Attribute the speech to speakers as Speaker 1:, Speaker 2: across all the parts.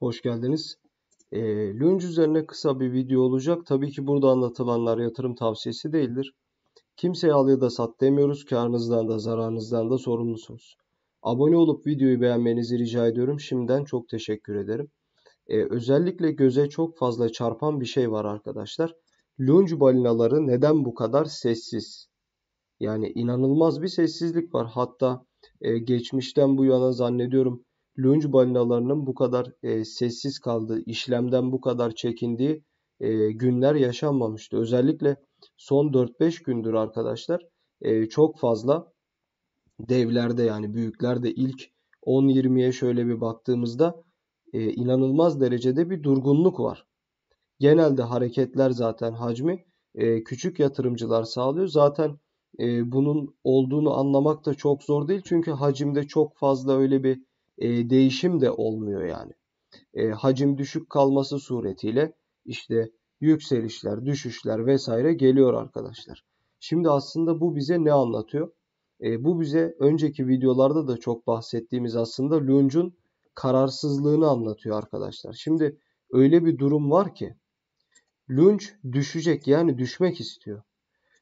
Speaker 1: Hoş geldiniz. E, ee, Lunge üzerine kısa bir video olacak. Tabii ki burada anlatılanlar yatırım tavsiyesi değildir. Kimseye al ya da sat demiyoruz. Karınızdan da zararınızdan da sorumlusunuz. Abone olup videoyu beğenmenizi rica ediyorum. Şimdiden çok teşekkür ederim. E, özellikle göze çok fazla çarpan bir şey var arkadaşlar. Lunge balinaları neden bu kadar sessiz? Yani inanılmaz bir sessizlik var. Hatta e, geçmişten bu yana zannediyorum Lunge balinalarının bu kadar e, sessiz kaldığı, işlemden bu kadar çekindiği e, günler yaşanmamıştı. Özellikle son 4-5 gündür arkadaşlar e, çok fazla devlerde yani büyüklerde ilk 10-20'ye şöyle bir baktığımızda e, inanılmaz derecede bir durgunluk var. Genelde hareketler zaten hacmi e, küçük yatırımcılar sağlıyor. Zaten e, bunun olduğunu anlamak da çok zor değil. Çünkü hacimde çok fazla öyle bir e, değişim de olmuyor yani. E, hacim düşük kalması suretiyle işte yükselişler, düşüşler vesaire geliyor arkadaşlar. Şimdi aslında bu bize ne anlatıyor? E, bu bize önceki videolarda da çok bahsettiğimiz aslında Lunge'un kararsızlığını anlatıyor arkadaşlar. Şimdi öyle bir durum var ki Lunge düşecek yani düşmek istiyor.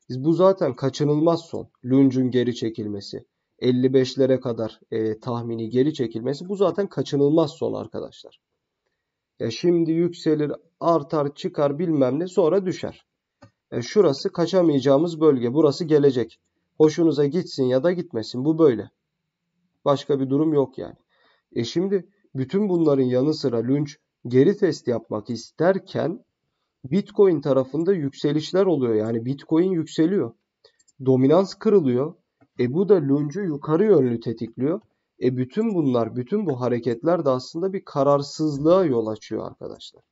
Speaker 1: Biz Bu zaten kaçınılmaz son. Lunge'un geri çekilmesi. 55'lere kadar e, tahmini geri çekilmesi bu zaten kaçınılmaz son arkadaşlar. Ya e, şimdi yükselir, artar, çıkar bilmem ne sonra düşer. E şurası kaçamayacağımız bölge. Burası gelecek. Hoşunuza gitsin ya da gitmesin. Bu böyle. Başka bir durum yok yani. E şimdi bütün bunların yanı sıra Lynch geri test yapmak isterken Bitcoin tarafında yükselişler oluyor. Yani Bitcoin yükseliyor. Dominans kırılıyor. E bu da luncu yukarı yönlü tetikliyor. E bütün bunlar, bütün bu hareketler de aslında bir kararsızlığa yol açıyor arkadaşlar.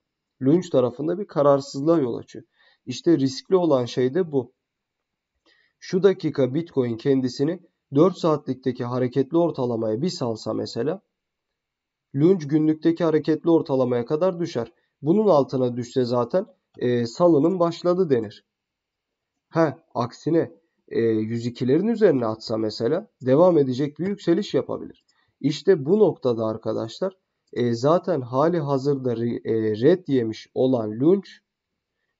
Speaker 1: Lunge tarafında bir kararsızlığa yol açıyor. İşte riskli olan şey de bu. Şu dakika Bitcoin kendisini 4 saatlikteki hareketli ortalamaya bir salsa mesela lunge günlükteki hareketli ortalamaya kadar düşer. Bunun altına düşse zaten e, salının başladı denir. He aksine e, 102'lerin üzerine atsa mesela devam edecek bir yükseliş yapabilir. İşte bu noktada arkadaşlar e, zaten hali hazırda e, red yemiş olan Lunch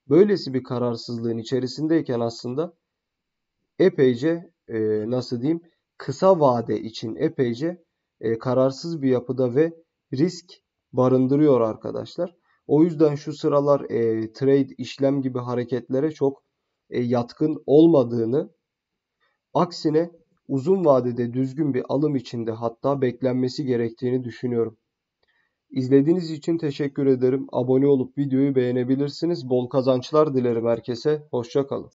Speaker 1: böylesi bir kararsızlığın içerisindeyken aslında epeyce e, nasıl diyeyim kısa vade için epeyce e, kararsız bir yapıda ve risk barındırıyor arkadaşlar. O yüzden şu sıralar e, trade işlem gibi hareketlere çok e, yatkın olmadığını, aksine uzun vadede düzgün bir alım içinde hatta beklenmesi gerektiğini düşünüyorum. İzlediğiniz için teşekkür ederim. Abone olup videoyu beğenebilirsiniz. Bol kazançlar dilerim herkese. Hoşçakalın.